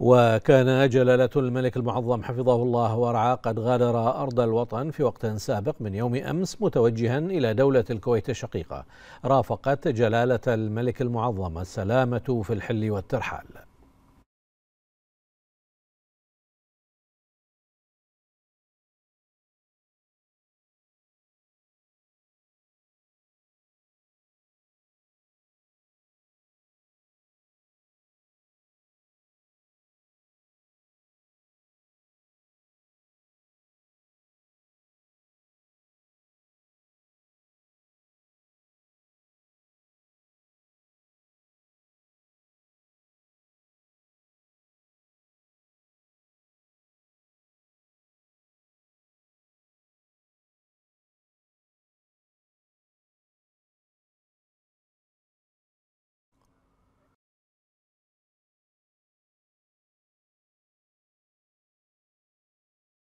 وكان جلالة الملك المعظم حفظه الله ورعاه قد غادر أرض الوطن في وقت سابق من يوم أمس متوجها إلى دولة الكويت الشقيقة رافقت جلالة الملك المعظم السلامة في الحل والترحال